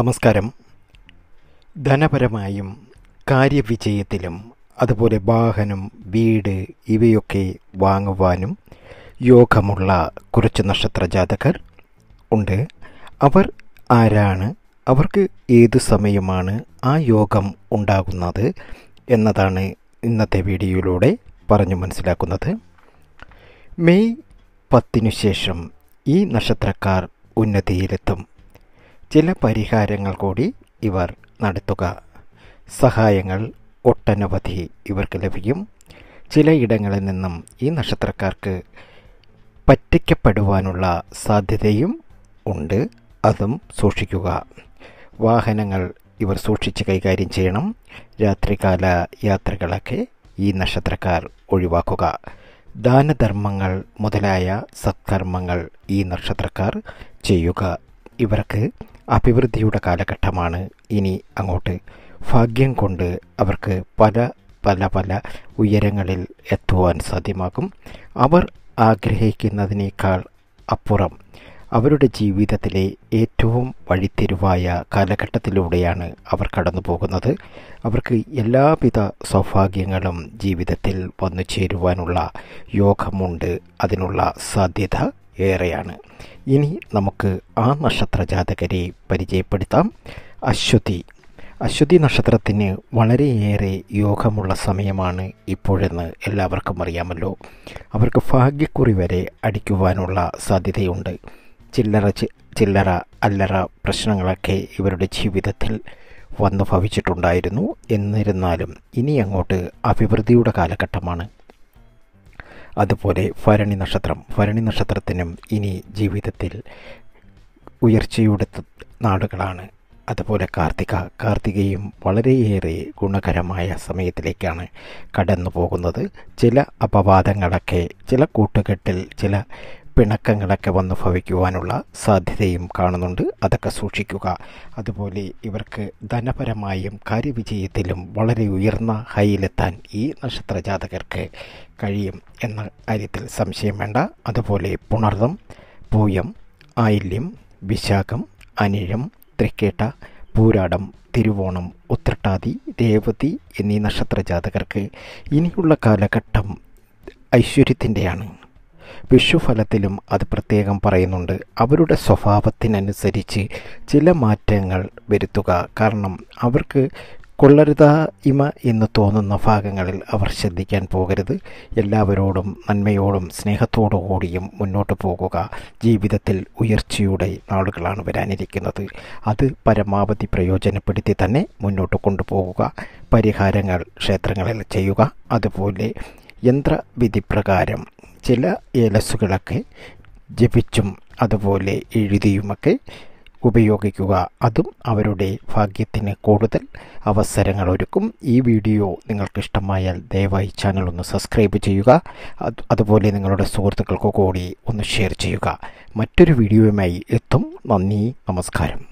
നമസ്കാരം ധനപരമായും കാര്യവിജയത്തിലും അതുപോലെ വാഹനം വീട് ഇവയൊക്കെ വാങ്ങുവാനും യോഗമുള്ള കുറച്ച് നക്ഷത്ര ജാതകർ ഉണ്ട് അവർ ആരാണ് അവർക്ക് ഏതു സമയമാണ് ആ യോഗം ഉണ്ടാകുന്നത് എന്നതാണ് ഇന്നത്തെ വീഡിയോയിലൂടെ പറഞ്ഞു മനസ്സിലാക്കുന്നത് മെയ് പത്തിനു ശേഷം ഈ നക്ഷത്രക്കാർ ഉന്നതിയിലെത്തും ചില പരിഹാരങ്ങൾ കൂടി ഇവർ നടത്തുക സഹായങ്ങൾ ഒട്ടനവധി ഇവർക്ക് ലഭിക്കും ചിലയിടങ്ങളിൽ നിന്നും ഈ നക്ഷത്രക്കാർക്ക് പറ്റിക്കപ്പെടുവാനുള്ള സാധ്യതയും ഉണ്ട് അതും സൂക്ഷിക്കുക വാഹനങ്ങൾ ഇവർ സൂക്ഷിച്ച് കൈകാര്യം ചെയ്യണം രാത്രികാല യാത്രകളൊക്കെ ഈ നക്ഷത്രക്കാർ ഒഴിവാക്കുക ദാനധർമ്മങ്ങൾ മുതലായ സത്കർമ്മങ്ങൾ ഈ നക്ഷത്രക്കാർ ചെയ്യുക ഇവർക്ക് അഭിവൃദ്ധിയുടെ കാലഘട്ടമാണ് ഇനി അങ്ങോട്ട് ഭാഗ്യം കൊണ്ട് അവർക്ക് പല പല പല ഉയരങ്ങളിൽ എത്തുവാൻ സാധ്യമാകും അവർ ആഗ്രഹിക്കുന്നതിനേക്കാൾ അപ്പുറം അവരുടെ ജീവിതത്തിലെ ഏറ്റവും വഴിത്തിരിവായ കാലഘട്ടത്തിലൂടെയാണ് അവർ കടന്നു പോകുന്നത് അവർക്ക് എല്ലാവിധ സൗഭാഗ്യങ്ങളും ജീവിതത്തിൽ വന്നു ചേരുവാനുള്ള യോഗമുണ്ട് അതിനുള്ള സാധ്യത ഏറെയാണ് ഇനി നമുക്ക് ആ നക്ഷത്ര ജാതകരെ പരിചയപ്പെടുത്താം അശ്വതി അശ്വതി നക്ഷത്രത്തിന് വളരെയേറെ യോഗമുള്ള സമയമാണ് ഇപ്പോഴെന്ന് എല്ലാവർക്കും അറിയാമല്ലോ അവർക്ക് ഭാഗ്യക്കുറി വരെ അടിക്കുവാനുള്ള സാധ്യതയുണ്ട് ചില്ലറ ചില്ലറ അല്ലറ പ്രശ്നങ്ങളൊക്കെ ഇവരുടെ ജീവിതത്തിൽ വന്നു ഭവിച്ചിട്ടുണ്ടായിരുന്നു എന്നിരുന്നാലും ഇനി അങ്ങോട്ട് അഭിവൃദ്ധിയുടെ കാലഘട്ടമാണ് അതുപോലെ ഭരണി നക്ഷത്രം ഭരണി നക്ഷത്രത്തിനും ഇനി ജീവിതത്തിൽ ഉയർച്ചയുടെ നാടുകളാണ് അതുപോലെ കാർത്തിക കാർത്തികയും വളരെയേറെ ഗുണകരമായ സമയത്തിലേക്കാണ് കടന്നു പോകുന്നത് ചില അപവാദങ്ങളൊക്കെ ചില കൂട്ടുകെട്ടിൽ ചില പിണക്കങ്ങളൊക്കെ വന്നു ഭവിക്കുവാനുള്ള സാധ്യതയും കാണുന്നുണ്ട് അതൊക്കെ സൂക്ഷിക്കുക അതുപോലെ ഇവർക്ക് ധനപരമായും കാര്യവിജയത്തിലും വളരെ ഉയർന്ന ഹൈയിലെത്താൻ ഈ നക്ഷത്ര ജാതകർക്ക് കഴിയും എന്ന കാര്യത്തിൽ സംശയം വേണ്ട അതുപോലെ പുണർദം പൂയം ആയില്യം വിശാഖം അനിഴം തൃക്കേട്ട പൂരാടം തിരുവോണം ഉത്രട്ടാതി രേവതി എന്നീ നക്ഷത്ര ജാതകർക്ക് ഇനിയുള്ള കാലഘട്ടം ഐശ്വര്യത്തിൻ്റെയാണ് വിഷുഫലത്തിലും അത് പ്രത്യേകം പറയുന്നുണ്ട് അവരുടെ സ്വഭാവത്തിനനുസരിച്ച് ചില മാറ്റങ്ങൾ വരുത്തുക കാരണം അവർക്ക് കൊള്ളരുതാ ഇമ എന്ന് തോന്നുന്ന ഭാഗങ്ങളിൽ അവർ ശ്രദ്ധിക്കാൻ പോകരുത് എല്ലാവരോടും നന്മയോടും സ്നേഹത്തോടു കൂടിയും മുന്നോട്ട് പോകുക ജീവിതത്തിൽ ഉയർച്ചയുടെ നാളുകളാണ് വരാനിരിക്കുന്നത് അത് പരമാവധി പ്രയോജനപ്പെടുത്തി തന്നെ മുന്നോട്ട് കൊണ്ടുപോകുക പരിഹാരങ്ങൾ ക്ഷേത്രങ്ങളിൽ ചെയ്യുക അതുപോലെ യന്ത്രവിധിപ്രകാരം ചില ഏലസുകളൊക്കെ ജപിച്ചും അതുപോലെ എഴുതിയുമൊക്കെ ഉപയോഗിക്കുക അതും അവരുടെ ഭാഗ്യത്തിന് കൂടുതൽ അവസരങ്ങൾ ഒരുക്കും ഈ വീഡിയോ നിങ്ങൾക്ക് ഇഷ്ടമായാൽ ദയവായി ചാനൽ ഒന്ന് സബ്സ്ക്രൈബ് ചെയ്യുക അതുപോലെ നിങ്ങളുടെ സുഹൃത്തുക്കൾക്ക് കൂടി ഒന്ന് ഷെയർ ചെയ്യുക മറ്റൊരു വീഡിയോയുമായി എത്തും നന്ദി നമസ്കാരം